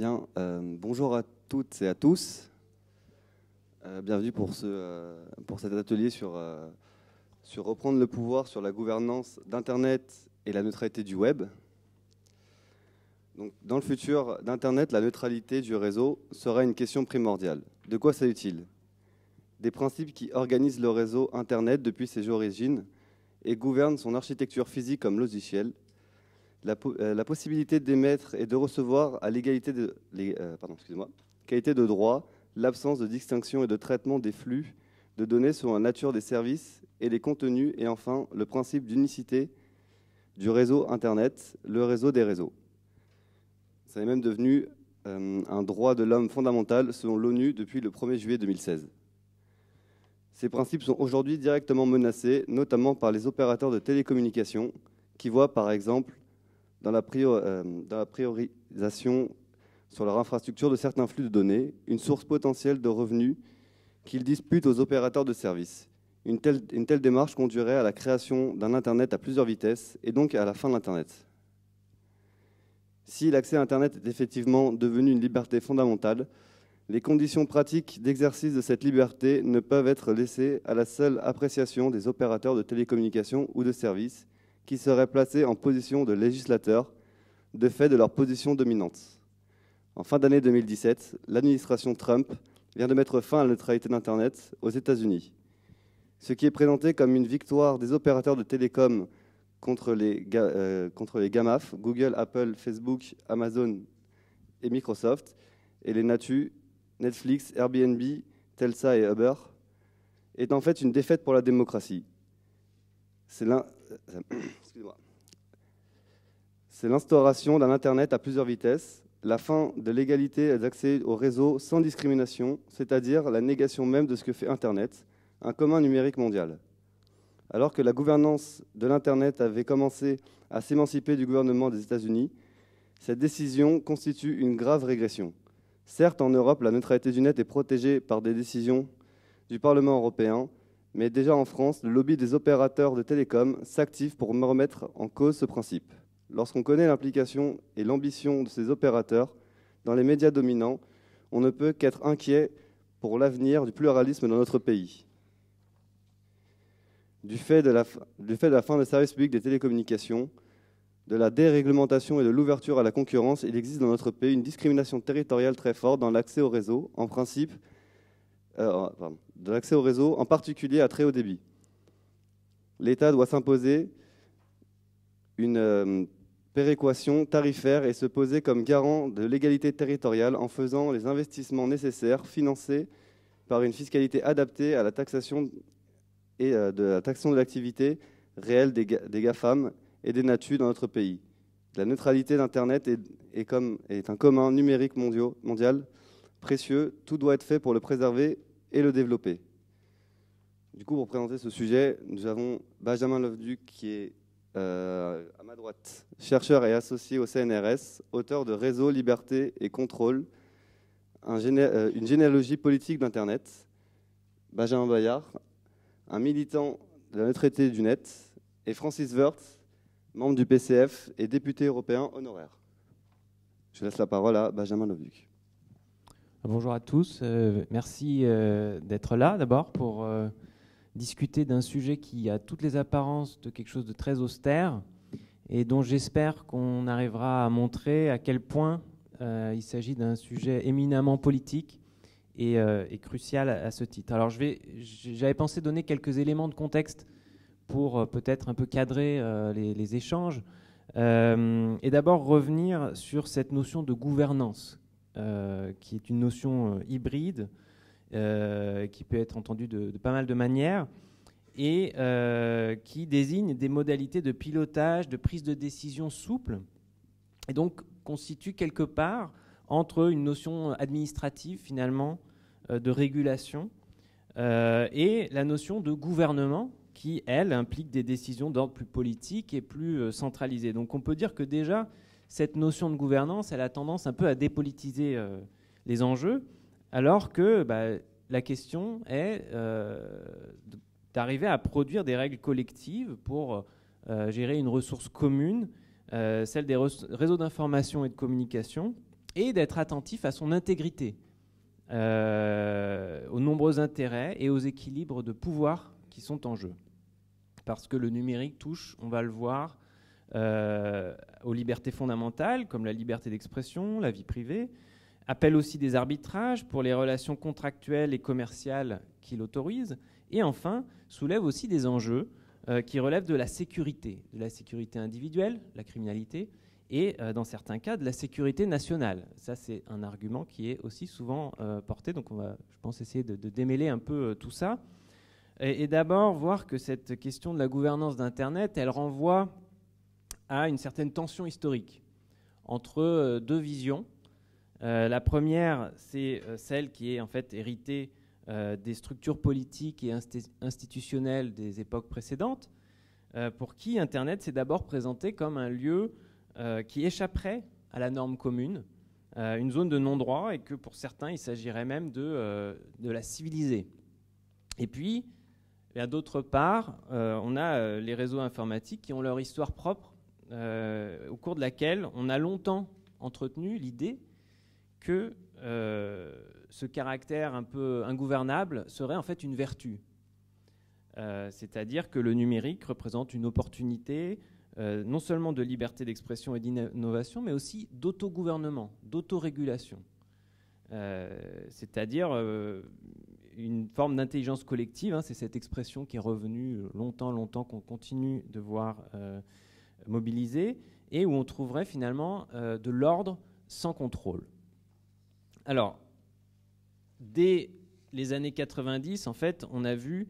Bien, euh, bonjour à toutes et à tous. Euh, bienvenue pour, ce, euh, pour cet atelier sur, sur reprendre le pouvoir sur la gouvernance d'Internet et la neutralité du web. Donc, dans le futur d'Internet, la neutralité du réseau sera une question primordiale. De quoi s'agit-il Des principes qui organisent le réseau Internet depuis ses origines et gouvernent son architecture physique comme logiciel, euh, la, possibilité d'émettre et de recevoir à l'égalité de, les, euh, qualité de droit, l'absence de distinction et de traitement des flux de données sur la nature des services et les contenus, et enfin le principe d'unicité du réseau Internet, le réseau des réseaux. Ça est même devenu euh, un droit de l'homme fondamental selon l'ONU depuis le 1er juillet 2016. Ces principes sont aujourd'hui directement menacés, notamment par les opérateurs de télécommunications, qui voient par exemple euh, dans la, priorisation sur leur infrastructure de certains flux de données, une source potentielle de revenus qu'ils disputent aux opérateurs de services. une telle démarche conduirait à la création d'un Internet à plusieurs vitesses et donc à la fin de l'Internet. Si l'accès à Internet est effectivement devenu une liberté fondamentale, les conditions pratiques d'exercice de cette liberté ne peuvent être laissées à la seule appréciation des opérateurs de télécommunications ou de services qui seraient placés en position de législateur, de fait de leur position dominante. En fin d'année 2017, l'administration Trump vient de mettre fin à la neutralité d'Internet aux États-Unis. Ce qui est présenté comme une victoire des opérateurs de télécom contre les, euh, contre les GAMAF, Google, Apple, Facebook, Amazon et Microsoft, et les Natu, Netflix, Airbnb, Telsa et Uber, est en fait une défaite pour la démocratie. C'est c'est l'instauration d'un Internet à plusieurs vitesses, la fin de l'égalité d'accès au réseau sans discrimination, c'est-à-dire la négation même de ce que fait Internet, un commun numérique mondial. Alors que la gouvernance de l'Internet avait commencé à s'émanciper du gouvernement des États-Unis, cette décision constitue une grave régression. Certes, en Europe, la neutralité du net est protégée par des décisions du Parlement européen, mais déjà en France, le lobby des opérateurs de télécom s'active pour remettre en cause ce principe. Lorsqu'on connaît l'implication et l'ambition de ces opérateurs dans les médias dominants, on ne peut qu'être inquiet pour l'avenir du pluralisme dans notre pays. Du fait, de la, fin des services publics des télécommunications, de la déréglementation et de l'ouverture à la concurrence, il existe dans notre pays une discrimination territoriale très forte dans l'accès au réseau. En principe, euh, de l'accès au réseau, en particulier à très haut débit. L'État doit s'imposer une euh, péréquation tarifaire et se poser comme garant de l'égalité territoriale en faisant les investissements nécessaires financés par une fiscalité adaptée à la taxation et euh, de la taxation de l'activité réelle des, des GAFAM et des NATU dans notre pays. La neutralité d'Internet est, est, un commun numérique mondial, précieux. Tout doit être fait pour le préserver et le développer. Du coup, pour présenter ce sujet, nous avons Benjamin Loveduc, qui est euh, à ma droite, chercheur et associé au CNRS, auteur de Réseau, Liberté et Contrôle, euh, une généalogie politique d'Internet. Benjamin Bayard, un militant de la traité du net, et Francis Wörth, membre du PCF et député européen honoraire. Je laisse la parole à Benjamin Lovduc. Bonjour à tous. Euh, merci euh, d'être là d'abord pour euh, discuter d'un sujet qui a toutes les apparences de quelque chose de très austère et dont j'espère qu'on arrivera à montrer à quel point il s'agit d'un sujet éminemment politique et, crucial à, ce titre. Alors j'avais pensé donner quelques éléments de contexte pour peut-être un peu cadrer les, échanges et d'abord revenir sur cette notion de gouvernance euh, qui est une notion euh, hybride euh, qui peut être entendue de, pas mal de manières et qui désigne des modalités de pilotage, de prise de décision souple, et donc constitue quelque part entre une notion administrative finalement de régulation et la notion de gouvernement qui, elle, implique des décisions d'ordre plus politique et plus centralisée Donc on peut dire que déjà, cette notion de gouvernance, elle a tendance un peu à dépolitiser euh, les enjeux, alors que bah, la question est euh, d'arriver à produire des règles collectives pour euh, gérer une ressource commune, celle des réseaux d'information et de communication, et d'être attentif à son intégrité, aux nombreux intérêts et aux équilibres de pouvoir qui sont en jeu. Parce que le numérique touche, on va le voir, euh, aux libertés fondamentales, comme la liberté d'expression, la vie privée, appelle aussi des arbitrages pour les relations contractuelles et commerciales qui l'autorisent, et enfin soulève aussi des enjeux euh, qui relèvent de la sécurité, de la sécurité individuelle, la criminalité, et euh, dans certains cas de la sécurité nationale. Ça, c'est un argument qui est aussi souvent porté, donc on va, je pense, essayer de, démêler un peu tout ça. et d'abord, voir que cette question de la gouvernance d'Internet, elle renvoie à une certaine tension historique entre euh, deux visions. Euh, la première, c'est euh, celle qui est en fait héritée des structures politiques et institutionnelles des époques précédentes, pour qui Internet s'est d'abord présenté comme un lieu qui échapperait à la norme commune, une zone de non-droit, et que pour certains, il s'agirait même de, de la civiliser. Et puis, d'autre part, on a les réseaux informatiques qui ont leur histoire propre euh, au cours de laquelle on a longtemps entretenu l'idée que euh, ce caractère un peu ingouvernable serait en fait une vertu. Euh, c'est-à-dire que le numérique représente une opportunité non seulement de liberté d'expression et d'innovation, mais aussi d'autogouvernement, d'autorégulation. C'est-à-dire une forme d'intelligence collective, hein, c'est cette expression qui est revenue longtemps, longtemps, qu'on continue de voir mobilisés et où on trouverait finalement euh, de l'ordre sans contrôle. Alors, dès les années 90, en fait, on a vu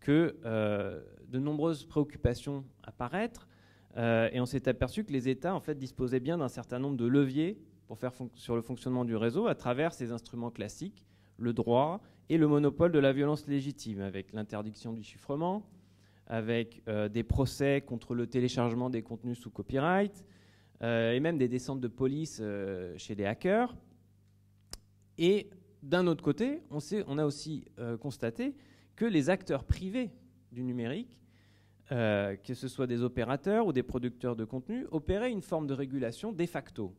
que euh, de nombreuses préoccupations apparaître euh, et on s'est aperçu que les États, en fait, disposaient bien d'un certain nombre de leviers pour faire sur le fonctionnement du réseau à travers ces instruments classiques, le droit et le monopole de la violence légitime, avec l'interdiction du chiffrement, avec euh, des procès contre le téléchargement des contenus sous copyright, euh, et même des descentes de police euh, chez des hackers. Et d'un autre côté, on, a aussi constaté que les acteurs privés du numérique, que ce soit des opérateurs ou des producteurs de contenu, opéraient une forme de régulation de facto.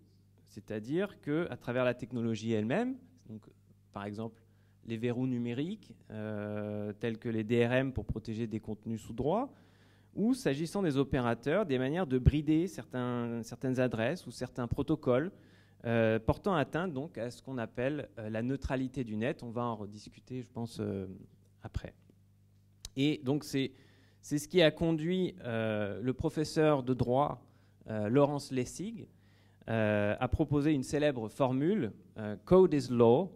C'est-à-dire qu'à travers la technologie elle-même, par exemple les verrous numériques, euh, tels que les DRM pour protéger des contenus sous droit, ou s'agissant des opérateurs, des manières de brider certaines adresses ou certains protocoles, euh, portant atteinte donc à ce qu'on appelle euh, la neutralité du net. On va en rediscuter, je pense, après. Et donc c'est ce qui a conduit le professeur de droit Laurence Lessig à proposer une célèbre formule Code is law,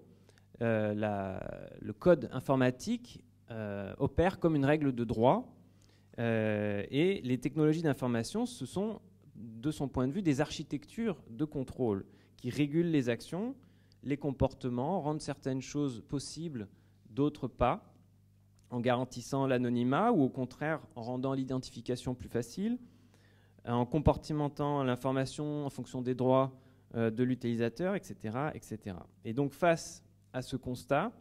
euh, le code informatique euh, opère comme une règle de droit euh, et les technologies d'information, ce sont, de son point de vue, des architectures de contrôle qui régulent les actions, les comportements, rendent certaines choses possibles, d'autres pas, en garantissant l'anonymat ou au contraire en rendant l'identification plus facile, en comportementant l'information en fonction des droits de l'utilisateur, etc., etc. Et donc face à ce constat,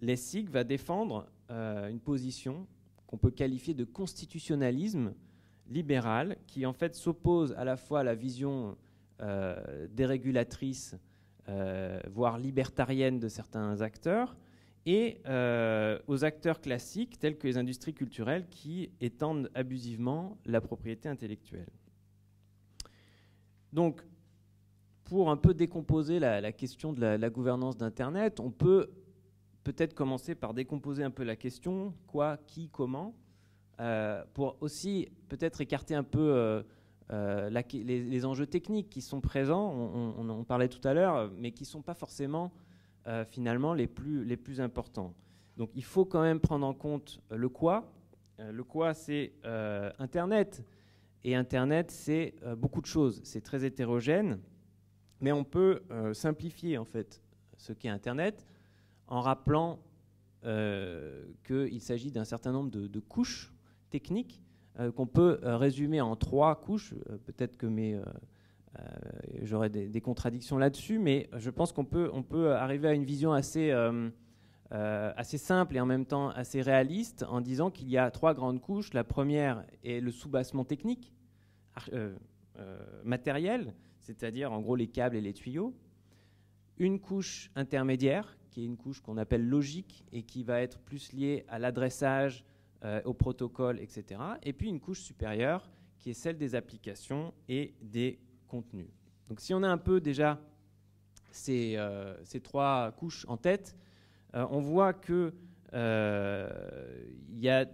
Lessig va défendre euh, une position qu'on peut qualifier de constitutionnalisme libéral, qui en fait s'oppose à la fois à la vision euh, dérégulatrice, euh, voire libertarienne de certains acteurs, et aux acteurs classiques tels que les industries culturelles qui étendent abusivement la propriété intellectuelle. Donc pour un peu décomposer la, question de la, gouvernance d'Internet, on peut peut-être commencer par décomposer un peu la question, quoi, qui, comment, euh, pour aussi peut-être écarter un peu euh, euh, les, enjeux techniques qui sont présents, on, en parlait tout à l'heure, mais qui ne sont pas forcément finalement les plus, les plus importants. Donc il faut quand même prendre en compte le quoi. le quoi, c'est Internet. Et Internet, c'est beaucoup de choses. C'est très hétérogène mais on peut euh, simplifier en fait ce qu'est Internet en rappelant euh, qu'il s'agit d'un certain nombre de, couches techniques euh, qu'on peut résumer en trois couches. Peut-être que j'aurai des, contradictions là-dessus, mais je pense qu'on peut, on peut arriver à une vision assez, assez simple et en même temps assez réaliste en disant qu'il y a trois grandes couches. La première est le sous soubassement technique, matériel, c'est-à-dire en gros les câbles et les tuyaux, une couche intermédiaire, qui est une couche qu'on appelle logique et qui va être plus liée à l'adressage, euh, au protocole, etc. Et puis une couche supérieure, qui est celle des applications et des contenus. Donc si on a un peu déjà ces, euh, ces trois couches en tête, euh, on voit que il y a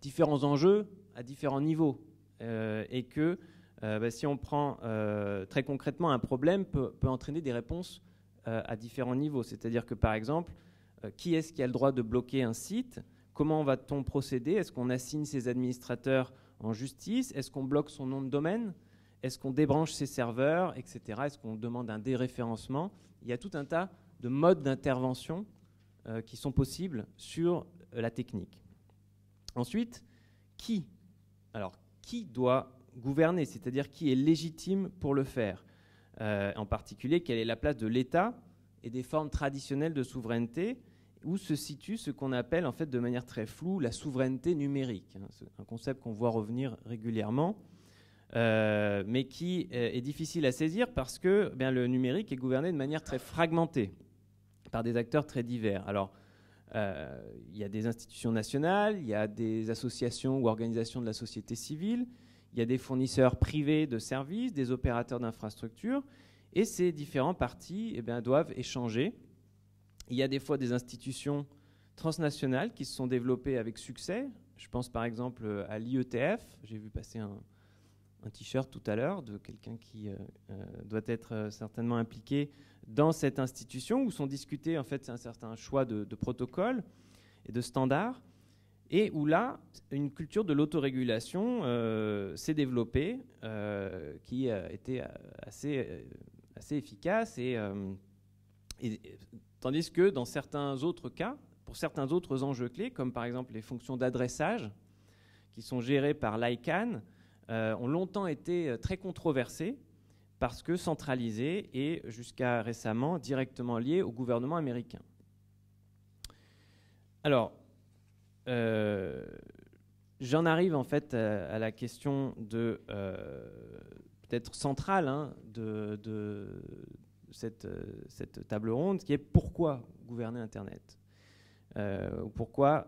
différents enjeux à différents niveaux et que euh, bah, si on prend euh, très concrètement un problème, peut, peut entraîner des réponses euh, à différents niveaux. C'est-à-dire que par exemple, qui est-ce qui a le droit de bloquer un site Comment va-t-on procéder Est-ce qu'on assigne ses administrateurs en justice Est-ce qu'on bloque son nom de domaine Est-ce qu'on débranche ses serveurs, etc. Est-ce qu'on demande un déréférencement Il y a tout un tas de modes d'intervention qui sont possibles sur la technique. Ensuite, qui Alors, qui doit gouverner, c'est-à-dire qui est légitime pour le faire. Euh, en particulier, quelle est la place de l'État et des formes traditionnelles de souveraineté, où se situe ce qu'on appelle en fait de manière très floue la souveraineté numérique. Hein. C'est un concept qu'on voit revenir régulièrement, euh, mais qui euh, est difficile à saisir parce que eh le numérique est gouverné de manière très fragmentée par des acteurs très divers. Alors, il y a des institutions nationales, il y a des associations ou organisations de la société civile, il y a des fournisseurs privés de services, des opérateurs d'infrastructures, et ces différents partis eh bien, doivent échanger. Il y a des fois des institutions transnationales qui se sont développées avec succès. Je pense par exemple euh, à l'IETF. J'ai vu passer un, t-shirt tout à l'heure de quelqu'un qui euh, euh, doit être certainement impliqué dans cette institution où sont discutés en fait un certain choix de, de protocoles et de standards et où là, une culture de l'autorégulation euh, s'est développée, euh, qui euh, était assez, assez efficace. Et, tandis que dans certains autres cas, pour certains autres enjeux clés, comme par exemple les fonctions d'adressage, qui sont gérées par l'ICANN, ont longtemps été très controversées parce que centralisées et jusqu'à récemment directement liées au gouvernement américain. Alors, euh, j'en arrive en fait à, la question de euh, peut-être centrale hein, de, euh, cette, table ronde, qui est pourquoi gouverner Internet euh, Pourquoi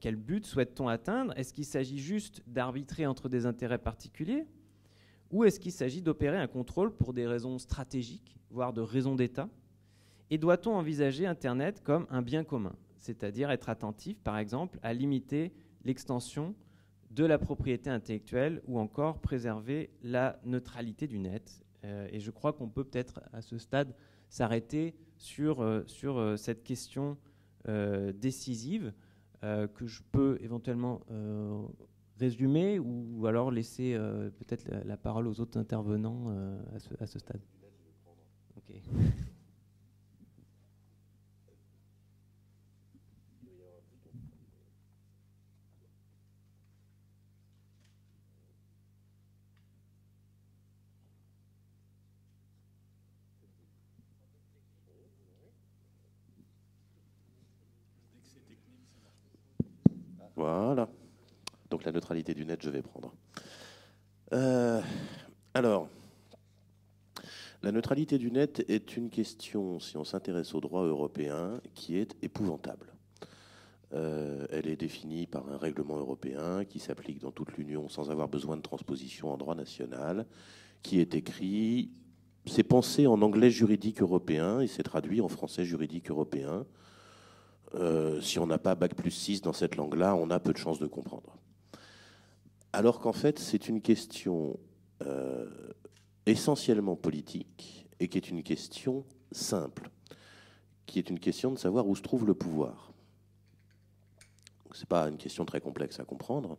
Quel but souhaite-t-on atteindre Est-ce qu'il s'agit juste d'arbitrer entre des intérêts particuliers Ou est-ce qu'il s'agit d'opérer un contrôle pour des raisons stratégiques, voire de raisons d'État Et doit-on envisager Internet comme un bien commun c'est-à-dire être attentif, par exemple, à limiter l'extension de la propriété intellectuelle ou encore préserver la neutralité du net. Euh, et je crois qu'on peut peut-être à ce stade s'arrêter sur, euh, sur euh, cette question décisive que je peux éventuellement résumer ou alors laisser peut-être la, parole aux autres intervenants à ce, à, ce, stade. Ok. Voilà. Donc la neutralité du net, je vais prendre. Euh, alors, la neutralité du net est une question, si on s'intéresse au droit européen, qui est épouvantable. Euh, elle est définie par un règlement européen qui s'applique dans toute l'Union sans avoir besoin de transposition en droit national, qui est écrit, c'est pensé en anglais juridique européen et c'est traduit en français juridique européen. Euh, si on n'a pas Bac plus 6 dans cette langue-là, on a peu de chances de comprendre. Alors qu'en fait, c'est une question euh, essentiellement politique et qui est une question simple, qui est une question de savoir où se trouve le pouvoir. Ce n'est pas une question très complexe à comprendre.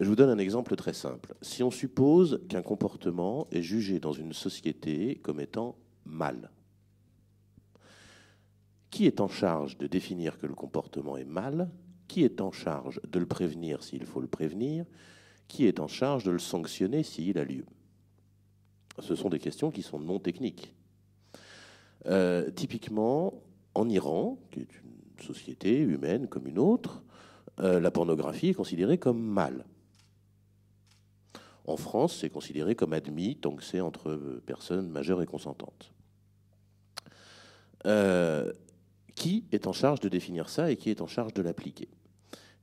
Je vous donne un exemple très simple. Si on suppose qu'un comportement est jugé dans une société comme étant mal, qui est en charge de définir que le comportement est mal Qui est en charge de le prévenir s'il faut le prévenir Qui est en charge de le sanctionner s'il a lieu Ce sont des questions qui sont non techniques. Euh, typiquement, en Iran, qui est une société humaine comme une autre, euh, la pornographie est considérée comme mal. En France, c'est considéré comme admis tant que c'est entre personnes majeures et consentantes. Euh, qui est en charge de définir ça et qui est en charge de l'appliquer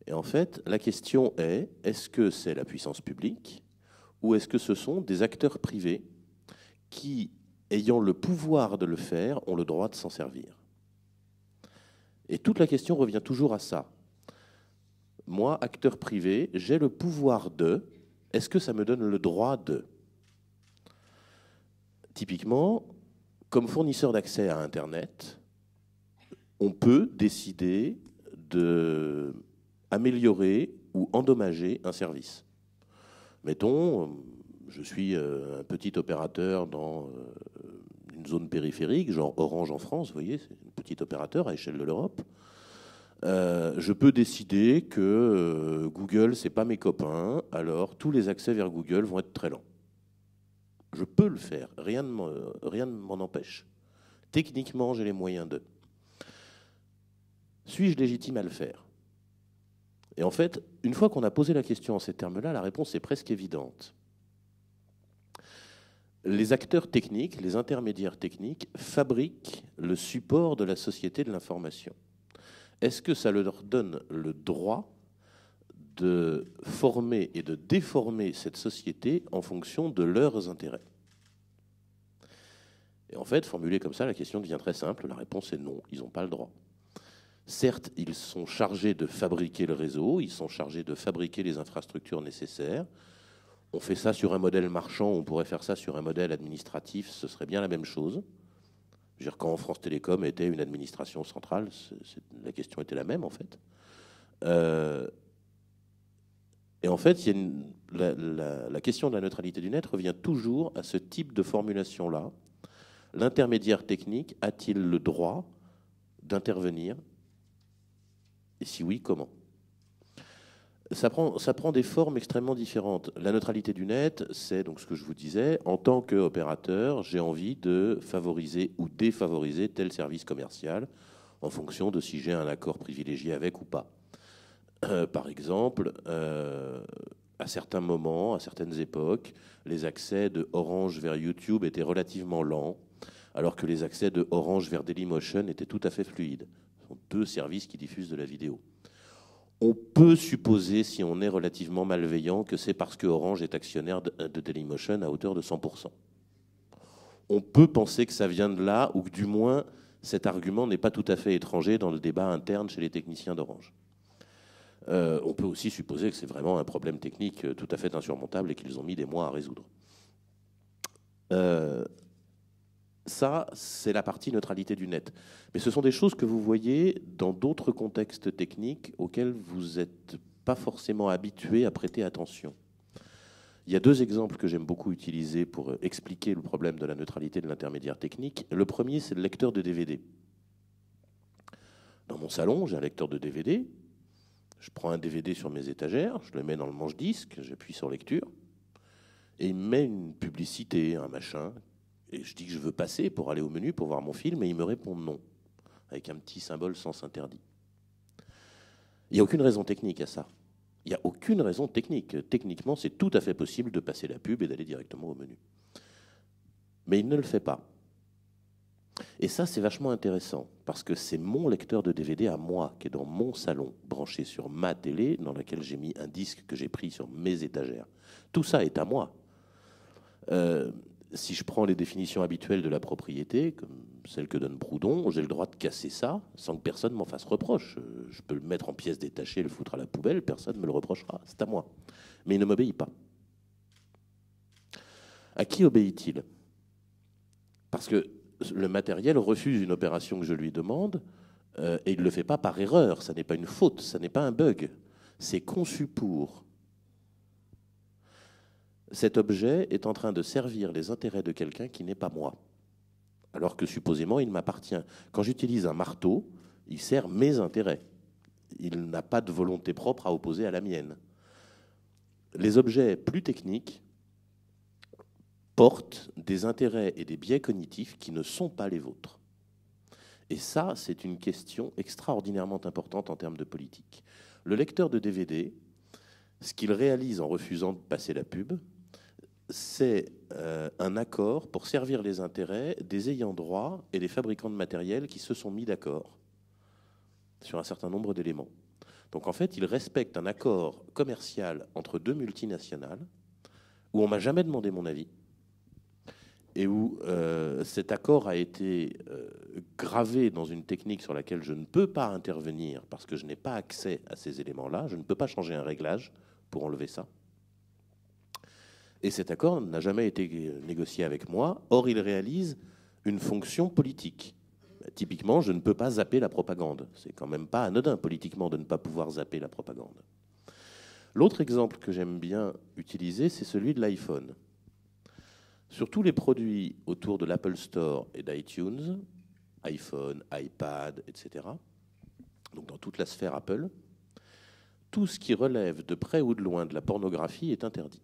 Et en fait, la question est, est-ce que c'est la puissance publique ou est-ce que ce sont des acteurs privés qui, ayant le pouvoir de le faire, ont le droit de s'en servir Et toute la question revient toujours à ça. Moi, acteur privé, j'ai le pouvoir de, est-ce que ça me donne le droit de Typiquement, comme fournisseur d'accès à Internet, on peut décider d'améliorer ou endommager un service. Mettons, euh, je suis euh, un petit opérateur dans euh, une zone périphérique, genre Orange en France, vous voyez, c'est un petit opérateur à échelle de l'Europe. je peux décider que Google, c'est pas mes copains, alors tous les accès vers Google vont être très lents. Je peux le faire, rien ne m'en empêche. Techniquement, j'ai les moyens de. Suis-je légitime à le faire Et en fait, une fois qu'on a posé la question en ces termes-là, la réponse est presque évidente. Les acteurs techniques, les intermédiaires techniques, fabriquent le support de la société de l'information. Est-ce que ça leur donne le droit de former et de déformer cette société en fonction de leurs intérêts Et en fait, formulée comme ça, la question devient très simple. La réponse est non, ils n'ont pas le droit. Certes, ils sont chargés de fabriquer le réseau, ils sont chargés de fabriquer les infrastructures nécessaires. On fait ça sur un modèle marchand, on pourrait faire ça sur un modèle administratif, ce serait bien la même chose. quand France Télécom était une administration centrale, la question était la même en fait. Euh, et en fait, la, question de la neutralité du net revient toujours à ce type de formulation-là. L'intermédiaire technique a-t-il le droit d'intervenir et si oui, comment ça prend, des formes extrêmement différentes. La neutralité du net, c'est donc ce que je vous disais. En tant qu'opérateur, j'ai envie de favoriser ou défavoriser tel service commercial en fonction de si j'ai un accord privilégié avec ou pas. Euh, par exemple, euh, à certains moments, à certaines époques, les accès de Orange vers YouTube étaient relativement lents, alors que les accès de Orange vers Dailymotion étaient tout à fait fluides deux services qui diffusent de la vidéo. On peut supposer, si on est relativement malveillant, que c'est parce que Orange est actionnaire de, Dailymotion à hauteur de 100%. On peut penser que ça vient de là, ou que du moins cet argument n'est pas tout à fait étranger dans le débat interne chez les techniciens d'Orange. Euh, on peut aussi supposer que c'est vraiment un problème technique euh, tout à fait insurmontable et qu'ils ont mis des mois à résoudre. Euh, ça, c'est la partie neutralité du net. Mais ce sont des choses que vous voyez dans d'autres contextes techniques auxquels vous n'êtes pas forcément habitué à prêter attention. Il y a deux exemples que j'aime beaucoup utiliser pour expliquer le problème de la neutralité de l'intermédiaire technique. Le premier, c'est le lecteur de DVD. Dans mon salon, j'ai un lecteur de DVD. Je prends un DVD sur mes étagères, je le mets dans le manche disque, j'appuie sur lecture, et il met une publicité, un machin, et je dis que je veux passer pour aller au menu pour voir mon film, et il me répond non, avec un petit symbole sens interdit. Il n'y a aucune raison technique à ça. Il n'y a aucune raison technique. Techniquement, c'est tout à fait possible de passer la pub et d'aller directement au menu. Mais il ne le fait pas. Et ça, c'est vachement intéressant, parce que c'est mon lecteur de DVD à moi, qui est dans mon salon, branché sur ma télé, dans laquelle j'ai mis un disque que j'ai pris sur mes étagères. Tout ça est à moi. Euh, si je prends les définitions habituelles de la propriété, comme celle que donne Proudhon, j'ai le droit de casser ça sans que personne m'en fasse reproche. Euh, je peux le mettre en pièces détachées, le foutre à la poubelle, personne ne me le reprochera, c'est à moi. Mais il ne m'obéit pas. À qui obéit-il Parce que le matériel refuse une opération que je lui demande euh, et il ne le fait pas par erreur, ça n'est pas une faute, ça n'est pas un bug. C'est conçu pour cet objet est en train de servir les intérêts de quelqu'un qui n'est pas moi, alors que supposément il m'appartient. Quand j'utilise un marteau, il sert mes intérêts. Il n'a pas de volonté propre à opposer à la mienne. Les objets plus techniques portent des intérêts et des biais cognitifs qui ne sont pas les vôtres. Et ça, c'est une question extraordinairement importante en termes de politique. Le lecteur de DVD, ce qu'il réalise en refusant de passer la pub, c'est euh, un accord pour servir les intérêts des ayants droit et des fabricants de matériel qui se sont mis d'accord sur un certain nombre d'éléments. Donc en fait, ils respectent un accord commercial entre deux multinationales où on m'a jamais demandé mon avis et où euh, cet accord a été euh, gravé dans une technique sur laquelle je ne peux pas intervenir parce que je n'ai pas accès à ces éléments-là, je ne peux pas changer un réglage pour enlever ça. Et cet accord n'a jamais été négocié avec moi. Or, il réalise une fonction politique. Typiquement, je ne peux pas zapper la propagande. C'est quand même pas anodin politiquement de ne pas pouvoir zapper la propagande. L'autre exemple que j'aime bien utiliser, c'est celui de l'iPhone. Sur tous les produits autour de l'Apple Store et d'iTunes, iPhone, iPad, etc., donc dans toute la sphère Apple, tout ce qui relève de près ou de loin de la pornographie est interdit.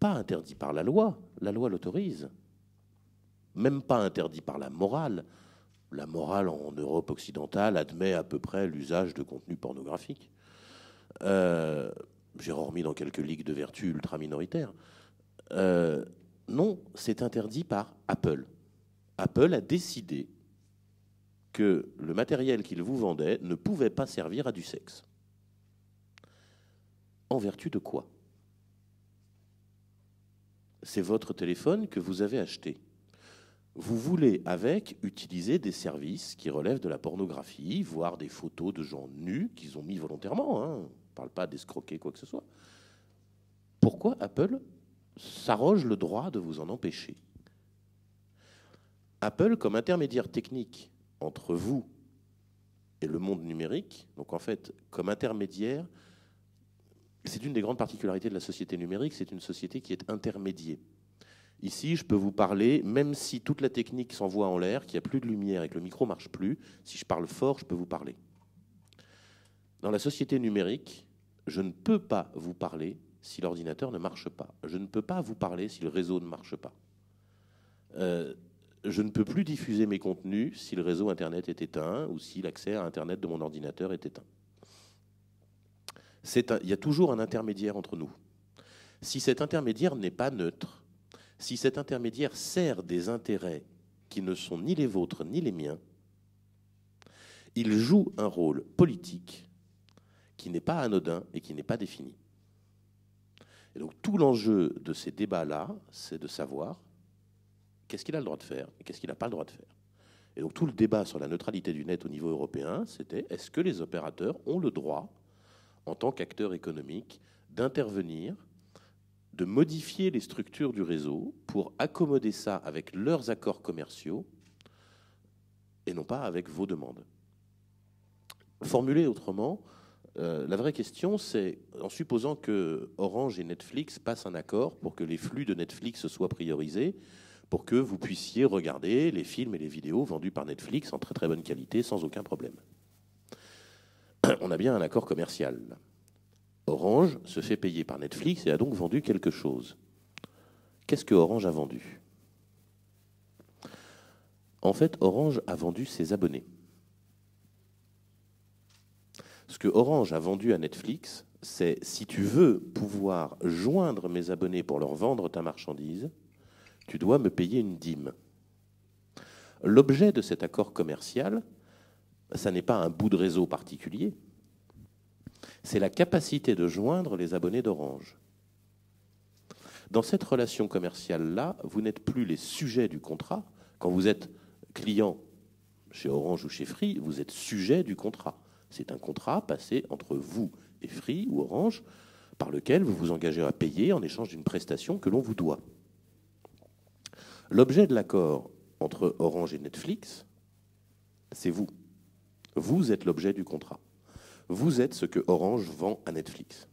Pas interdit par la loi, la loi l'autorise. Même pas interdit par la morale. La morale en Europe occidentale admet à peu près l'usage de contenu pornographique. Euh, j'ai remis dans quelques ligues de vertu ultra-minoritaires. Euh, non, c'est interdit par Apple. Apple a décidé que le matériel qu'il vous vendait ne pouvait pas servir à du sexe. En vertu de quoi c'est votre téléphone que vous avez acheté. Vous voulez avec utiliser des services qui relèvent de la pornographie, voire des photos de gens nus qu'ils ont mis volontairement. Hein. On ne parle pas d'escroquer quoi que ce soit. Pourquoi Apple s'arroge le droit de vous en empêcher Apple, comme intermédiaire technique entre vous et le monde numérique, donc en fait comme intermédiaire c'est une des grandes particularités de la société numérique, c'est une société qui est intermédiée. Ici, je peux vous parler, même si toute la technique s'envoie en l'air, qu'il n'y a plus de lumière et que le micro ne marche plus, si je parle fort, je peux vous parler. Dans la société numérique, je ne peux pas vous parler si l'ordinateur ne marche pas. Je ne peux pas vous parler si le réseau ne marche pas. Euh, je ne peux plus diffuser mes contenus si le réseau Internet est éteint ou si l'accès à Internet de mon ordinateur est éteint il y a toujours un intermédiaire entre nous. Si cet intermédiaire n'est pas neutre, si cet intermédiaire sert des intérêts qui ne sont ni les vôtres ni les miens, il joue un rôle politique qui n'est pas anodin et qui n'est pas défini. Et donc tout l'enjeu de ces débats-là, c'est de savoir qu'est-ce qu'il a le droit de faire et qu'est-ce qu'il n'a pas le droit de faire. Et donc tout le débat sur la neutralité du net au niveau européen, c'était est-ce que les opérateurs ont le droit en tant qu'acteur économique, d'intervenir, de modifier les structures du réseau pour accommoder ça avec leurs accords commerciaux et non pas avec vos demandes. Formulé autrement, euh, la vraie question, c'est en supposant que Orange et Netflix passent un accord pour que les flux de Netflix soient priorisés, pour que vous puissiez regarder les films et les vidéos vendus par Netflix en très très bonne qualité sans aucun problème. on a bien un accord commercial. Orange se fait payer par Netflix et a donc vendu quelque chose. Qu'est-ce que Orange a vendu En fait, Orange a vendu ses abonnés. Ce que Orange a vendu à Netflix, c'est si tu veux pouvoir joindre mes abonnés pour leur vendre ta marchandise, tu dois me payer une dîme. L'objet de cet accord commercial, ce n'est pas un bout de réseau particulier, c'est la capacité de joindre les abonnés d'Orange. Dans cette relation commerciale-là, vous n'êtes plus les sujets du contrat. Quand vous êtes client chez Orange ou chez Free, vous êtes sujet du contrat. C'est un contrat passé entre vous et Free ou Orange par lequel vous vous engagez à payer en échange d'une prestation que l'on vous doit. L'objet de l'accord entre Orange et Netflix, c'est vous. Vous êtes l'objet du contrat. Vous êtes ce que Orange vend à Netflix.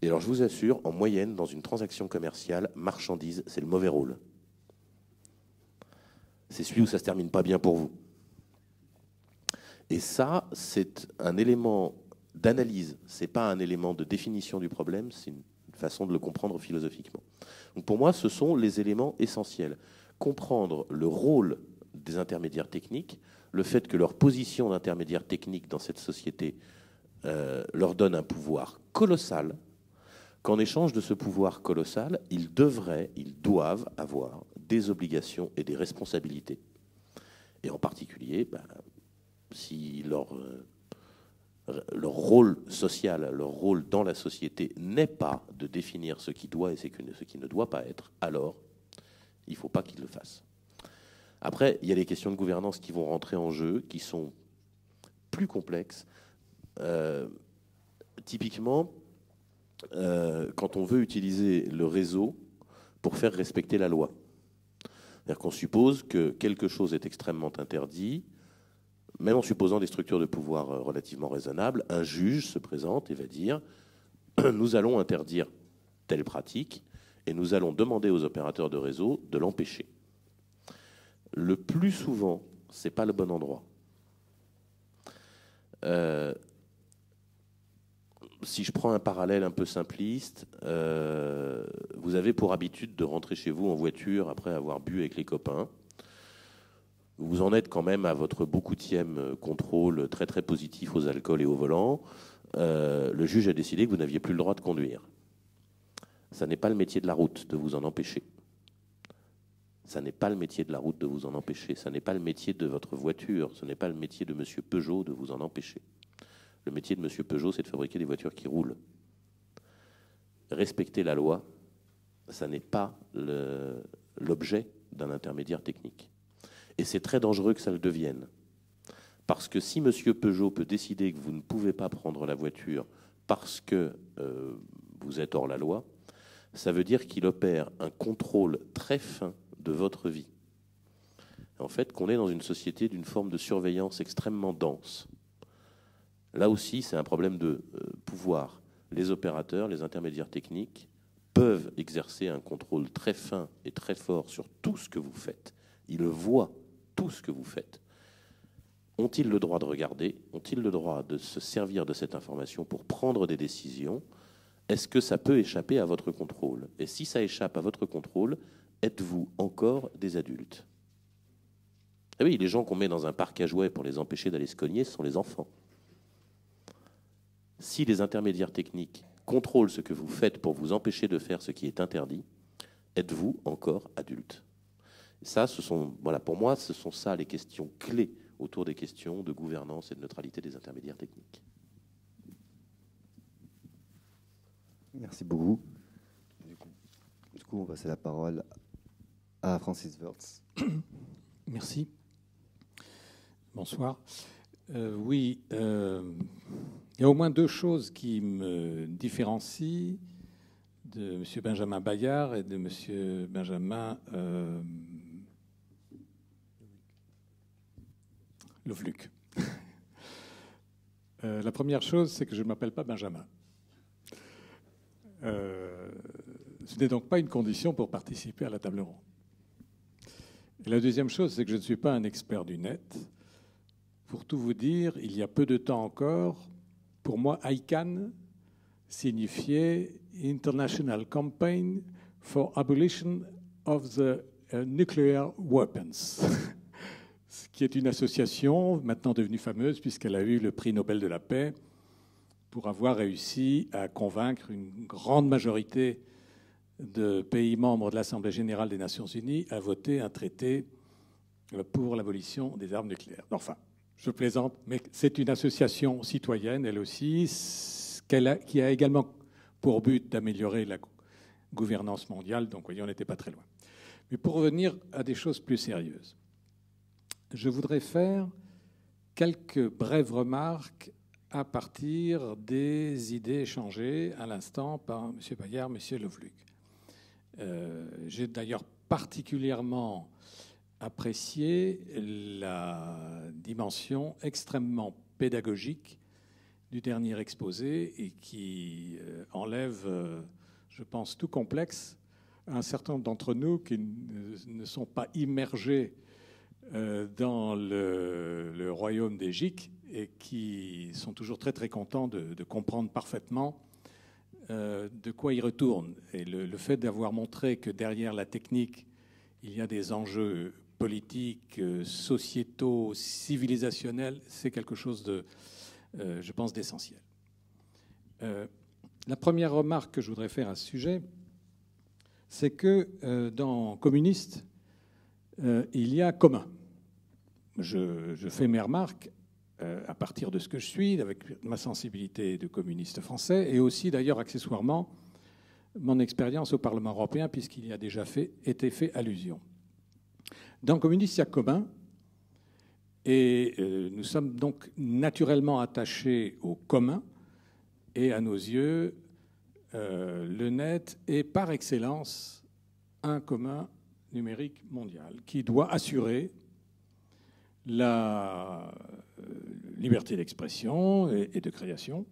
Et alors je vous assure, en moyenne, dans une transaction commerciale, marchandise, c'est le mauvais rôle. C'est celui où ça ne se termine pas bien pour vous. Et ça, c'est un élément d'analyse, ce n'est pas un élément de définition du problème, c'est une façon de le comprendre philosophiquement. Donc pour moi, ce sont les éléments essentiels. Comprendre le rôle des intermédiaires techniques, le fait que leur position d'intermédiaire technique dans cette société euh, leur donne un pouvoir colossal, qu'en échange de ce pouvoir colossal, ils devraient, ils doivent avoir des obligations et des responsabilités. Et en particulier, ben, si euh, leur rôle social, leur rôle dans la société n'est pas de définir ce qui doit et ce qui ne doit pas être, alors il ne faut pas qu'ils le fassent. Après, il y a les questions de gouvernance qui vont rentrer en jeu, qui sont plus complexes. Euh, typiquement, euh, quand on veut utiliser le réseau pour faire respecter la loi, c'est-à-dire qu'on suppose que quelque chose est extrêmement interdit, même en supposant des structures de pouvoir euh, relativement raisonnables, un juge se présente et va dire nous allons interdire telle pratique et nous allons demander aux opérateurs de réseau de l'empêcher le plus souvent, c'est pas le bon endroit. Euh, si je prends un parallèle un peu simpliste, euh, vous avez pour habitude de rentrer chez vous en voiture après avoir bu avec les copains. Vous en êtes quand même à votre beaucoup-tième contrôle très très positif aux alcools et aux volants. Euh, le juge a décidé que vous n'aviez plus le droit de conduire. Ça n'est pas le métier de la route de vous en empêcher. Ça n'est pas le métier de la route de vous en empêcher, ça n'est pas le métier de votre voiture, ce n'est pas le métier de Monsieur Peugeot de vous en empêcher. Le métier de Monsieur Peugeot, c'est de fabriquer des voitures qui roulent. Respecter la loi, ça n'est pas l'objet d'un intermédiaire technique. Et c'est très dangereux que ça le devienne. Parce que si Monsieur Peugeot peut décider que vous ne pouvez pas prendre la voiture parce que euh, vous êtes hors la loi, ça veut dire qu'il opère un contrôle très fin de votre vie. En fait, qu'on est dans une société d'une forme de surveillance extrêmement dense. Là aussi, c'est un problème de euh, pouvoir. Les opérateurs, les intermédiaires techniques peuvent exercer un contrôle très fin et très fort sur tout ce que vous faites. Ils voient tout ce que vous faites. Ont-ils le droit de regarder Ont-ils le droit de se servir de cette information pour prendre des décisions Est-ce que ça peut échapper à votre contrôle Et si ça échappe à votre contrôle, êtes-vous encore des adultes Eh oui, les gens qu'on met dans un parc à jouets pour les empêcher d'aller se cogner, sont les enfants. Si les intermédiaires techniques contrôlent ce que vous faites pour vous empêcher de faire ce qui est interdit, êtes-vous encore adulte Ça, ce sont, voilà, pour moi, ce sont ça les questions clés autour des questions de gouvernance et de neutralité des intermédiaires techniques. Merci beaucoup. Du coup, on va passer la parole à... Francis Wurtz. Merci. Bonsoir. Euh, oui, euh, il y a au moins deux choses qui me différencient de M. Benjamin Bayard et de M. Benjamin euh, euh la première chose, c'est que je ne m'appelle pas Benjamin. ce n'est donc pas une condition pour participer à la table ronde la deuxième chose, c'est que je ne suis pas un expert du net. Pour tout vous dire, il y a peu de temps encore, pour moi, ICANN signifiait International Campaign for Abolition of the euh, Nuclear Weapons, ce qui est une association maintenant devenue fameuse puisqu'elle a eu le prix Nobel de la paix pour avoir réussi à convaincre une grande majorité de pays membres de l'Assemblée générale des Nations unies a voté un traité euh, pour l'abolition des armes nucléaires. Enfin, je plaisante, mais c'est une association citoyenne, elle aussi, qui a également pour but d'améliorer la gouvernance mondiale. Donc, on n'était pas très loin. Mais pour revenir à des choses plus sérieuses, je voudrais faire quelques brèves remarques à partir des idées échangées à l'instant par M. Bayard, M. Lovluc. Euh, j'ai d'ailleurs particulièrement apprécié la dimension extrêmement pédagogique du dernier exposé et qui euh, enlève, euh, je pense, tout complexe à un certain nombre d'entre nous qui ne sont pas immergés dans le, royaume des et qui sont toujours très très contents de comprendre parfaitement euh, de quoi il retourne. Et le, fait d'avoir montré que derrière la technique, il y a des enjeux politiques, euh, sociétaux, civilisationnels, c'est quelque chose de, euh, je pense, d'essentiel. la première remarque que je voudrais faire à ce sujet, c'est que dans communiste, il y a commun. Je, je fais mes remarques euh, à partir de ce que je suis, avec ma sensibilité de communiste français, et aussi d'ailleurs accessoirement mon expérience au Parlement européen, puisqu'il y a déjà fait, été fait allusion. Dans Communiste, il y a commun, et euh, nous sommes donc naturellement attachés au commun, et à nos yeux, euh, le net est par excellence un commun numérique mondial qui doit assurer la liberté d'expression et, de création,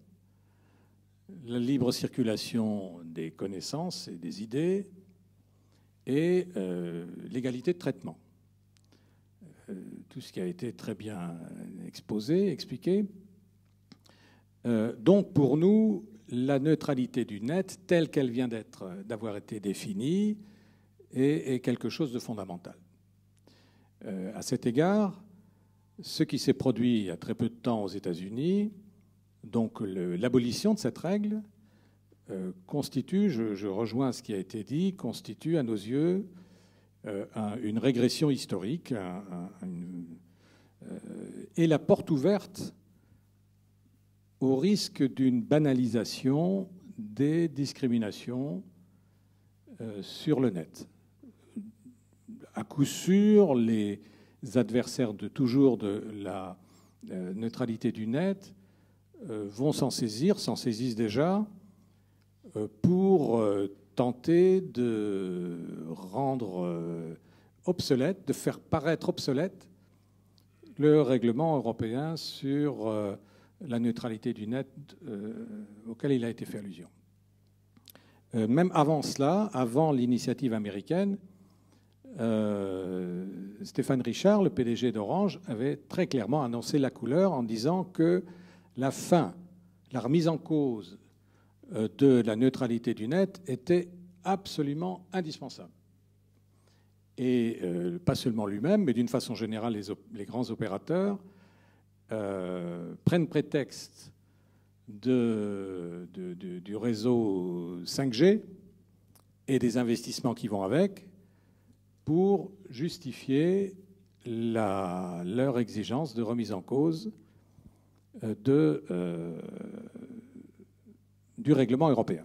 la libre circulation des connaissances et des idées, et euh, l'égalité de traitement. Euh, tout ce qui a été très bien exposé, expliqué. Euh, donc pour nous, la neutralité du net, telle qu'elle vient d'être, d'avoir été définie, est, est, quelque chose de fondamental. à cet égard, ce qui s'est produit il y a très peu de temps aux États-Unis, donc l'abolition de cette règle euh, constitue, je, rejoins ce qui a été dit, constitue à nos yeux euh, une régression historique euh, et la porte ouverte au risque d'une banalisation des discriminations sur le net. À coup sûr, les, adversaires de toujours de la euh, neutralité du net euh, vont s'en saisir, s'en saisissent déjà, euh, pour tenter de rendre obsolète, de faire paraître obsolète le règlement européen sur la neutralité du net auquel il a été fait allusion. Même avant cela, avant l'initiative américaine, euh, Stéphane Richard, le PDG d'Orange, avait très clairement annoncé la couleur en disant que la fin, la remise en cause euh, de la neutralité du net était absolument indispensable. Et euh, pas seulement lui-même, mais d'une façon générale, les, grands opérateurs prennent prétexte du réseau 5G et des investissements qui vont avec pour justifier leur exigence de remise en cause euh, euh, du règlement européen.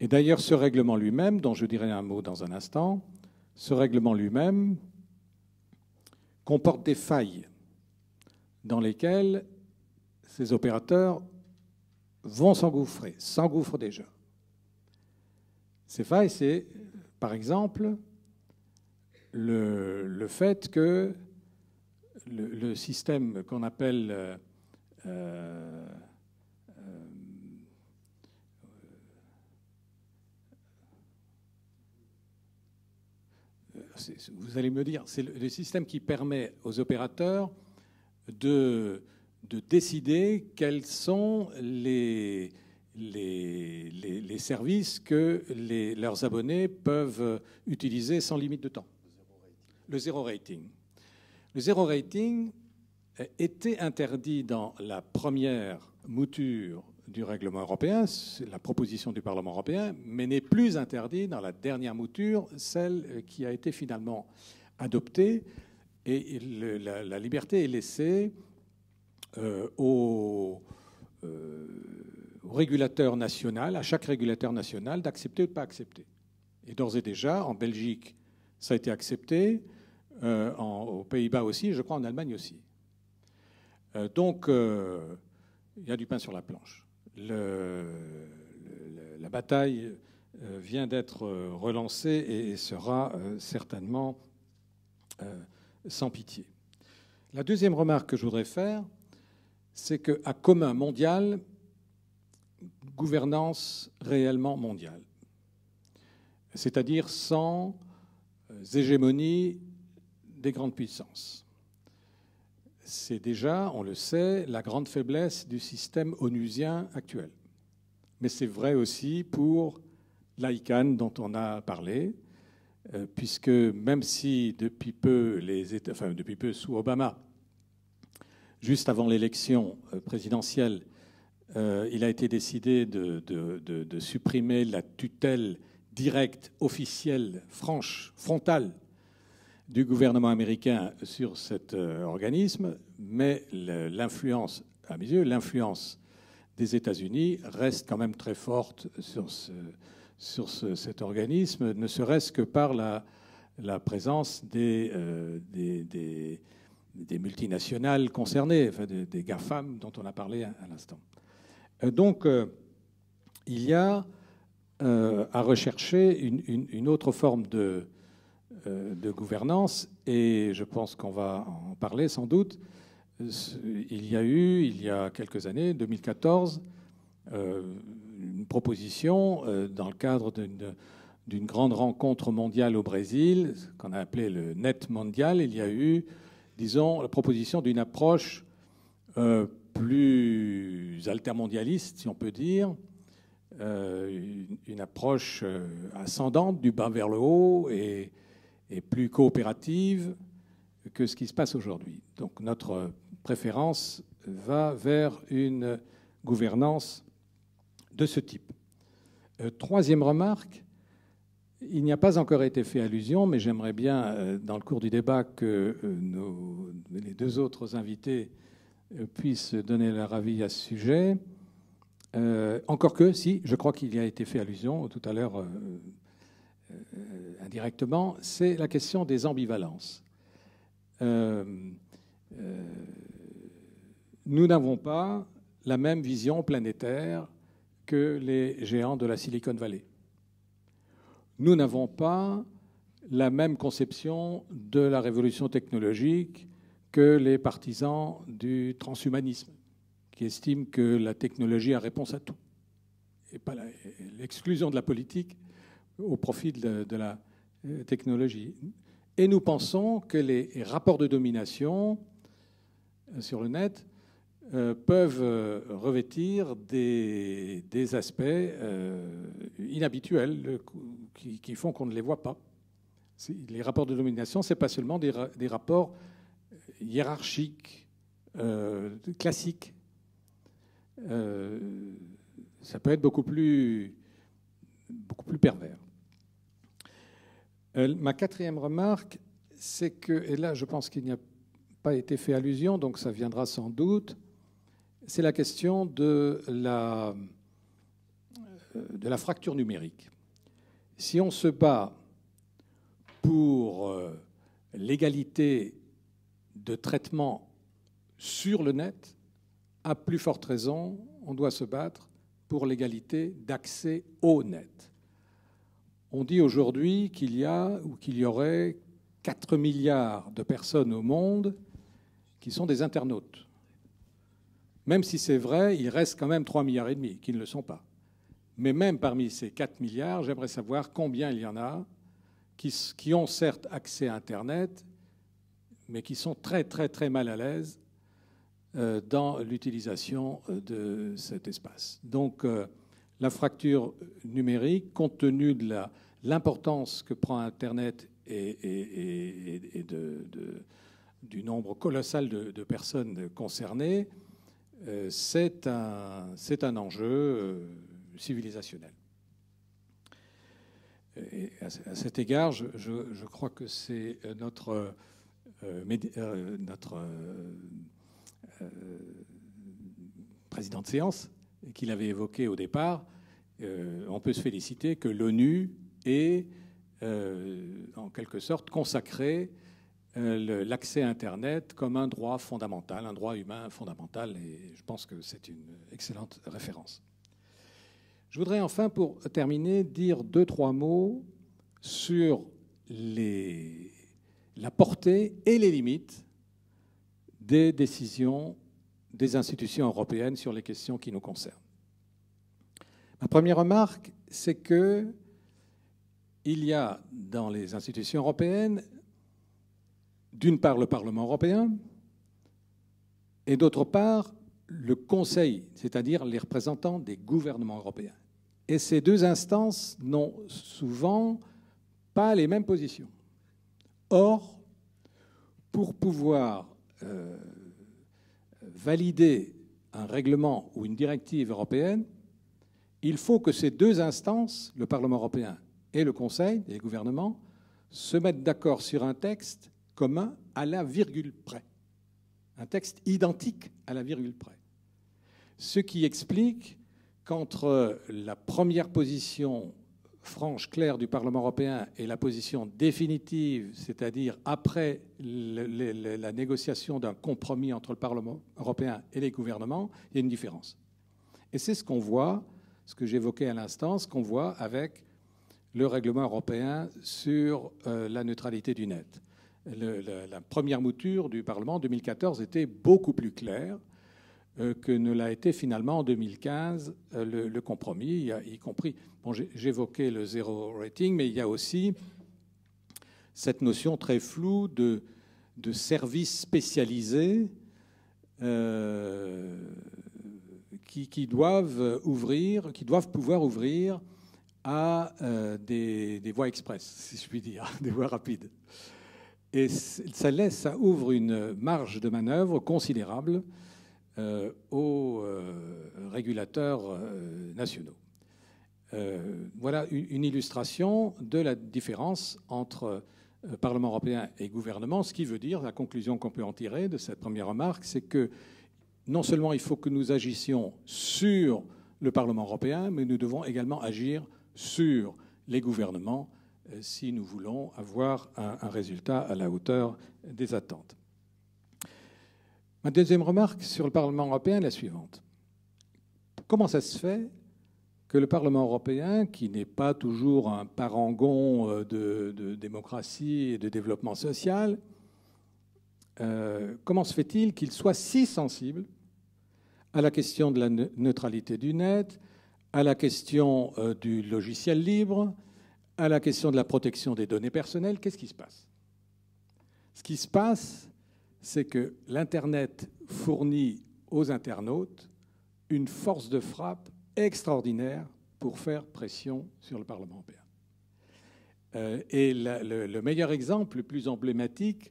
Et d'ailleurs, ce règlement lui-même, dont je dirai un mot dans un instant, ce règlement lui-même comporte des failles dans lesquelles ces opérateurs vont s'engouffrer, s'engouffrent déjà. Ces failles, c'est par exemple le, fait que le, système qu'on appelle euh, euh, vous allez me dire, c'est le système qui permet aux opérateurs de, de décider quels sont les, les, les services que leurs abonnés peuvent utiliser sans limite de temps le zéro rating. Le zéro rating euh, était interdit dans la première mouture du règlement européen, la proposition du Parlement européen, mais n'est plus interdit dans la dernière mouture, celle euh, qui a été finalement adoptée. Et la, liberté est laissée euh, au, régulateur national, à chaque régulateur national, d'accepter ou de ne pas accepter. Et d'ores et déjà, en Belgique, ça a été accepté. Euh, aux Pays-Bas aussi, je crois en Allemagne aussi. Euh, donc, euh, il y a du pain sur la planche. la bataille vient d'être relancée et, et sera certainement sans pitié. La deuxième remarque que je voudrais faire, c'est qu'à commun mondial, gouvernance réellement mondiale, c'est-à-dire sans hégémonie des grandes puissances. C'est déjà, on le sait, la grande faiblesse du système onusien actuel. Mais c'est vrai aussi pour l'ICAN dont on a parlé, euh, puisque même si depuis peu, les États, enfin depuis peu sous Obama, juste avant l'élection euh, présidentielle, euh, il a été décidé de, supprimer la tutelle directe, officielle, franche, frontale du gouvernement américain sur cet euh, organisme, mais l'influence, à mes yeux, l'influence des États-Unis reste quand même très forte sur, ce, cet organisme, ne serait-ce que par la, présence euh, des, multinationales concernées, des, GAFAM dont on a parlé à, l'instant. Euh, donc, il y a à rechercher une autre forme de euh, de gouvernance, et je pense qu'on va en parler sans doute, euh, il y a eu, il y a quelques années, 2014, euh, une proposition dans le cadre d'une grande rencontre mondiale au Brésil, qu'on a appelé le Net Mondial. Il y a eu, disons, la proposition d'une approche plus altermondialiste, si on peut dire, une approche ascendante du bas vers le haut et et plus coopérative que ce qui se passe aujourd'hui. Donc notre préférence va vers une gouvernance de ce type. Euh, troisième remarque, il n'y a pas encore été fait allusion, mais j'aimerais bien, euh, dans le cours du débat, que euh, les deux autres invités puissent donner leur avis à ce sujet. encore que, si, je crois qu'il y a été fait allusion tout à l'heure indirectement, c'est la question des ambivalences. Euh, euh, nous n'avons pas la même vision planétaire que les géants de la Silicon Valley. Nous n'avons pas la même conception de la révolution technologique que les partisans du transhumanisme, qui estiment que la technologie a réponse à tout, et pas l'exclusion de la politique au profit de la euh, technologie Et nous pensons que les rapports de domination euh, sur le net euh, peuvent revêtir des, aspects inhabituels qui, font qu'on ne les voit pas. Les rapports de domination, ce n'est pas seulement des, rapports hiérarchiques, classiques. ça peut être beaucoup plus, beaucoup plus pervers. Euh, ma quatrième remarque, c'est que, et là je pense qu'il n'y a pas été fait allusion, donc ça viendra sans doute, c'est la question de la, euh, de la fracture numérique. Si on se bat pour euh, l'égalité de traitement sur le net, à plus forte raison, on doit se battre pour l'égalité d'accès au net. On dit aujourd'hui qu'il y a ou qu'il y aurait 4 milliards de personnes au monde qui sont des internautes. Même si c'est vrai, il reste quand même 3 milliards et demi qui ne le sont pas. Mais même parmi ces 4 milliards, j'aimerais savoir combien il y en a qui, ont certes accès à Internet, mais qui sont très très très mal à l'aise euh, dans l'utilisation euh, de cet espace. Donc euh, la fracture numérique, compte tenu de la l'importance que prend Internet et, du nombre colossal de, personnes concernées, euh, c'est un, enjeu euh, civilisationnel. à, cet égard, je, crois que c'est euh, notre, président de séance qui l'avait évoqué au départ. on peut se féliciter que l'ONU et, euh, en quelque sorte, consacrer euh, l'accès à Internet comme un droit fondamental, un droit humain fondamental, et je pense que c'est une excellente référence. Je voudrais enfin, pour terminer, dire deux, trois mots sur les, la portée et les limites des décisions des institutions européennes sur les questions qui nous concernent. Ma première remarque, c'est que il y a dans les institutions européennes, d'une part le Parlement européen, et d'autre part le Conseil, c'est-à-dire les représentants des gouvernements européens. Et ces deux instances n'ont souvent pas les mêmes positions. Or, pour pouvoir euh, valider un règlement ou une directive européenne, il faut que ces deux instances, le Parlement européen et le Conseil et les gouvernements se mettent d'accord sur un texte commun à la virgule près, un texte identique à la virgule près. Ce qui explique qu'entre la première position franche, claire du Parlement européen et la position définitive, c'est-à-dire après la négociation d'un compromis entre le Parlement européen et les gouvernements, il y a une différence. Et c'est ce qu'on voit, ce que j'évoquais à l'instant, ce qu'on voit avec le règlement européen sur euh, la neutralité du net. la, première mouture du Parlement en 2014 était beaucoup plus claire euh, que ne l'a été finalement en 2015 euh, le, le, compromis, y, compris, bon, j'évoquais le zéro rating, mais il y a aussi cette notion très floue de, services spécialisés qui, doivent ouvrir, qui doivent pouvoir ouvrir à euh, des, voies express, si je puis dire, des voies rapides. Et ça laisse, ça ouvre une marge de manœuvre considérable euh, aux euh, régulateurs nationaux. voilà une illustration de la différence entre Parlement européen et gouvernement, ce qui veut dire, la conclusion qu'on peut en tirer de cette première remarque, c'est que non seulement il faut que nous agissions sur le Parlement européen, mais nous devons également agir sur les gouvernements euh, si nous voulons avoir un, résultat à la hauteur des attentes. Ma deuxième remarque sur le Parlement européen est la suivante. Comment ça se fait que le Parlement européen, qui n'est pas toujours un parangon euh, de, démocratie et de développement social, euh, comment se fait-il qu'il soit si sensible à la question de la neutralité du net, à la question euh, du logiciel libre, à la question de la protection des données personnelles, qu'est-ce qui se passe Ce qui se passe, c'est que l'Internet fournit aux internautes une force de frappe extraordinaire pour faire pression sur le Parlement européen. Euh, et le, le, meilleur exemple, le plus emblématique,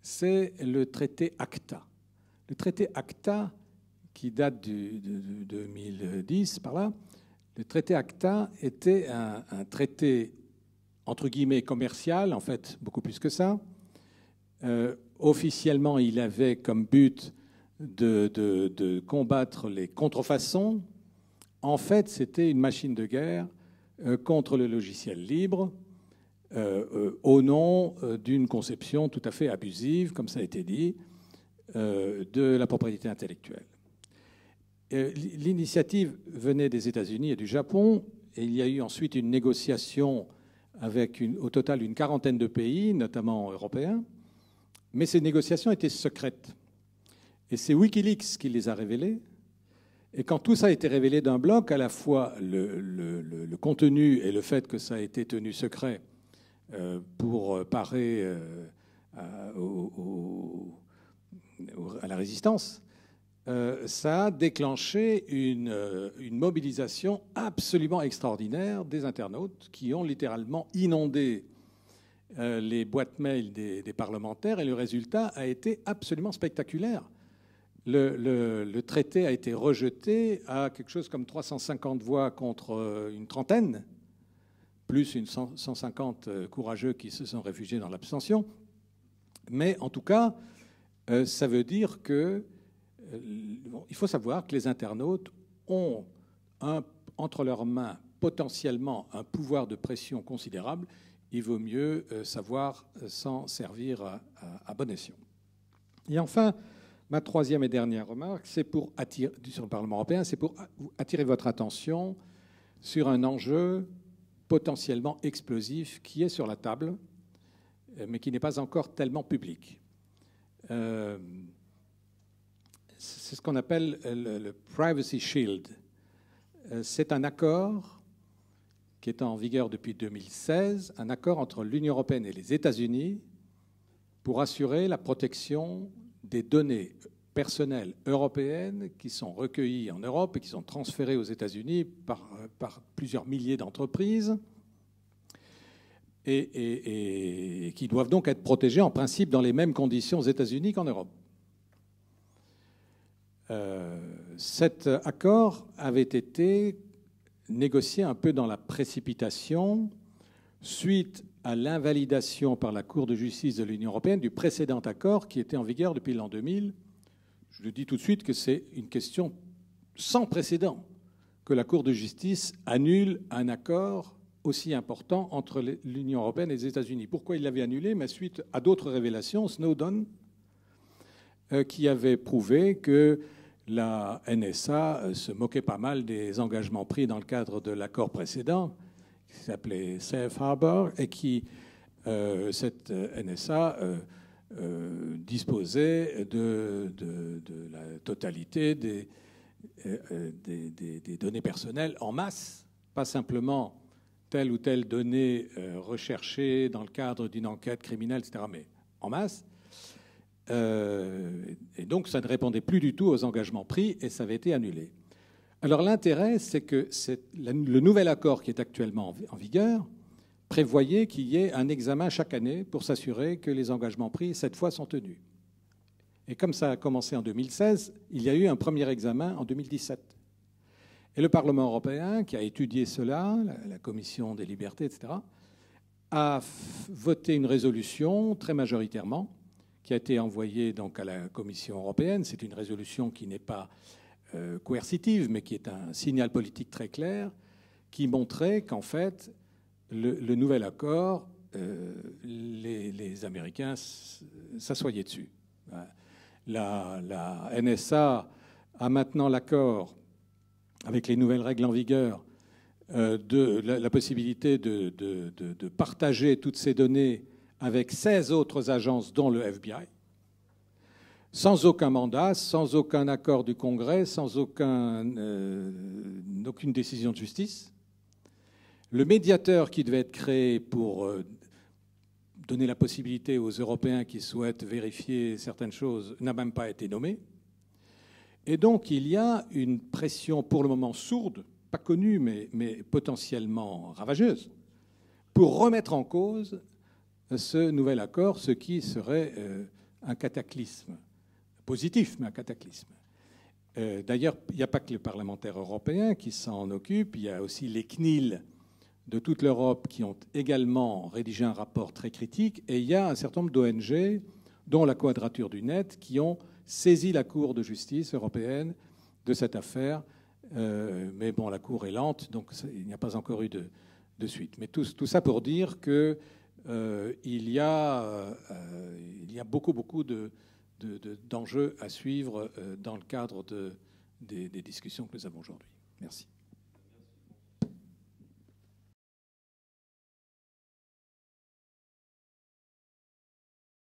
c'est le traité ACTA. Le traité ACTA qui date du, de, 2010, par là, le traité ACTA était un, traité entre guillemets commercial, en fait beaucoup plus que ça. Euh, officiellement, il avait comme but de, combattre les contrefaçons. En fait, c'était une machine de guerre euh, contre le logiciel libre euh, au nom d'une conception tout à fait abusive, comme ça a été dit, de la propriété intellectuelle. Euh, l'initiative venait des États-Unis et du Japon, et il y a eu ensuite une négociation avec au total une quarantaine de pays, notamment européens, mais ces négociations étaient secrètes. Et c'est Wikileaks qui les a révélées. Et quand tout ça a été révélé d'un bloc, à la fois le, contenu et le fait que ça a été tenu secret euh, pour parer euh, à la résistance, euh, ça a déclenché euh, une, mobilisation absolument extraordinaire des internautes qui ont littéralement inondé euh, les boîtes mail des, parlementaires et le résultat a été absolument spectaculaire. Le, traité a été rejeté à quelque chose comme 350 voix contre une trentaine, plus une 150 courageux qui se sont réfugiés dans l'abstention. Mais en tout cas, ça veut dire que euh, il faut savoir que les internautes ont entre leurs mains potentiellement un pouvoir de pression considérable. Il vaut mieux euh, savoir euh, s'en servir à, bon escient. Et enfin, ma troisième et dernière remarque, c'est pour attirer sur le Parlement européen, c'est pour attirer votre attention sur un enjeu potentiellement explosif qui est sur la table, mais qui n'est pas encore tellement public c'est ce qu'on appelle le, Privacy Shield. Euh, c'est un accord qui est en vigueur depuis 2016, un accord entre l'Union européenne et les États-Unis pour assurer la protection des données personnelles européennes qui sont recueillies en Europe et qui sont transférées aux États-Unis par, plusieurs milliers d'entreprises et qui doivent donc être protégées en principe dans les mêmes conditions aux États-Unis qu'en Europe. Euh, cet accord avait été négocié un peu dans la précipitation suite à l'invalidation par la Cour de justice de l'Union européenne du précédent accord qui était en vigueur depuis l'an 2000. Je le dis tout de suite que c'est une question sans précédent que la Cour de justice annule un accord aussi important entre l'Union européenne et les États-Unis. Pourquoi il l'avait annulé Mais suite à d'autres révélations, Snowden euh, qui avait prouvé que la NSA euh, se moquait pas mal des engagements pris dans le cadre de l'accord précédent, qui s'appelait Safe Harbor, et qui, euh, cette NSA, disposait de, la totalité des, des, données personnelles en masse, pas simplement telle ou telle donnée recherchée dans le cadre d'une enquête criminelle, etc., mais en masse. Euh, et donc, ça ne répondait plus du tout aux engagements pris et ça avait été annulé. Alors, l'intérêt, c'est que le nouvel accord qui est actuellement en, en vigueur prévoyait qu'il y ait un examen chaque année pour s'assurer que les engagements pris, cette fois, sont tenus. Et comme ça a commencé en 2016, il y a eu un premier examen en 2017. Et le Parlement européen, qui a étudié cela, la Commission des libertés, etc., a voté une résolution très majoritairement qui a été envoyée donc à la Commission européenne. C'est une résolution qui n'est pas euh, coercitive, mais qui est un signal politique très clair, qui montrait qu'en fait, le, nouvel accord, euh, les, Américains s'assoyaient dessus. La, NSA a maintenant l'accord avec les nouvelles règles en vigueur euh, de la, possibilité de, de, partager toutes ces données avec 16 autres agences, dont le FBI, sans aucun mandat, sans aucun accord du Congrès, sans euh, aucune décision de justice. Le médiateur qui devait être créé pour euh, donner la possibilité aux Européens qui souhaitent vérifier certaines choses n'a même pas été nommé. Et donc il y a une pression pour le moment sourde, pas connue mais potentiellement ravageuse, pour remettre en cause ce nouvel accord, ce qui serait euh, un cataclysme positif, mais un cataclysme. Euh, d'ailleurs, il n'y a pas que les parlementaires européens qui s'en occupent, il y a aussi les CNIL de toute l'Europe qui ont également rédigé un rapport très critique, et il y a un certain nombre d'ONG, dont la Quadrature du Net, qui ont saisi la Cour de justice européenne de cette affaire. Euh, mais bon, la Cour est lente, donc il n'y a pas encore eu de, suite. Mais tout, ça pour dire que euh, il, y a, euh, euh, il a beaucoup, beaucoup de, d'enjeux à suivre dans le cadre de, des discussions que nous avons aujourd'hui. Merci.